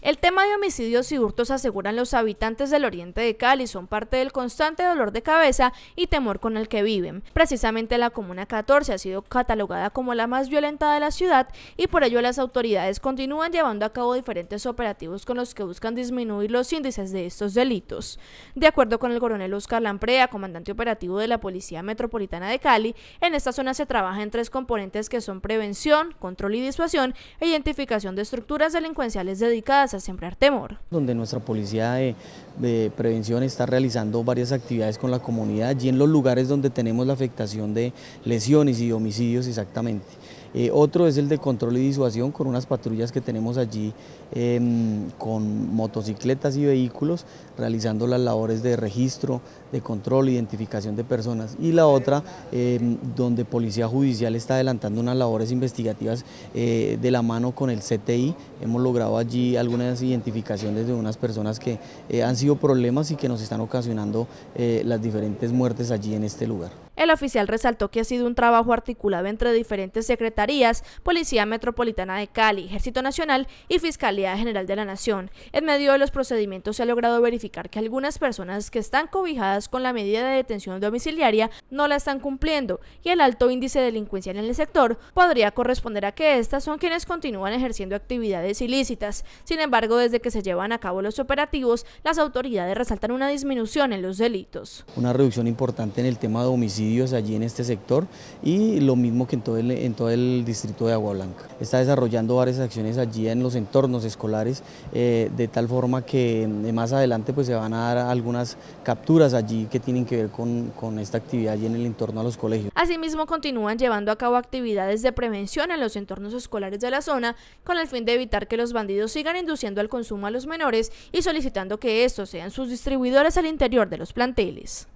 El tema de homicidios y hurtos, aseguran los habitantes del oriente de Cali, son parte del constante dolor de cabeza y temor con el que viven. Precisamente la Comuna 14 ha sido catalogada como la más violenta de la ciudad y por ello las autoridades continúan llevando a cabo diferentes operativos con los que buscan disminuir los índices de estos delitos. De acuerdo con el coronel Oscar Lamprea, comandante operativo de la Policía Metropolitana de Cali, en esta zona se trabaja en tres componentes que son prevención, control y disuasión e identificación de estructuras delincuenciales dedicadas a sembrar temor. Donde nuestra policía de, de, prevención está realizando varias actividades con la comunidad y en los lugares donde tenemos la afectación de lesiones y homicidios exactamente. Eh, otro es el de control y disuasión con unas patrullas que tenemos allí em, con motocicletas y vehículos realizando las labores de registro, de control, identificación de personas. Y la otra, em, donde Policía Judicial está adelantando unas labores investigativas eh, de la mano con el CTI. Hemos logrado allí algunas identificaciones de unas personas que eh, han sido problemas y que nos están ocasionando las diferentes muertes allí en este lugar. El oficial resaltó que ha sido un trabajo articulado entre diferentes secretarías, Policía Metropolitana de Cali, Ejército Nacional y Fiscalía General de la Nación. En medio de los procedimientos se ha logrado verificar que algunas personas que están cobijadas con la medida de detención domiciliaria no la están cumpliendo y el alto índice de delincuencia en el sector podría corresponder a que estas son quienes continúan ejerciendo actividades ilícitas. Sin embargo, desde que se llevan a cabo los operativos, las autoridades resaltan una disminución en los delitos. Una reducción importante en el tema de homicidio allí en este sector y lo mismo que en todo el, distrito de Agua Está desarrollando varias acciones allí en los entornos escolares eh, de tal forma que eh, más adelante pues se van a dar algunas capturas allí que tienen que ver con, con esta actividad allí en el entorno a los colegios. Asimismo continúan llevando a cabo actividades de prevención en los entornos escolares de la zona con el fin de evitar que los bandidos sigan induciendo al consumo a los menores y solicitando que estos sean sus distribuidores al interior de los planteles.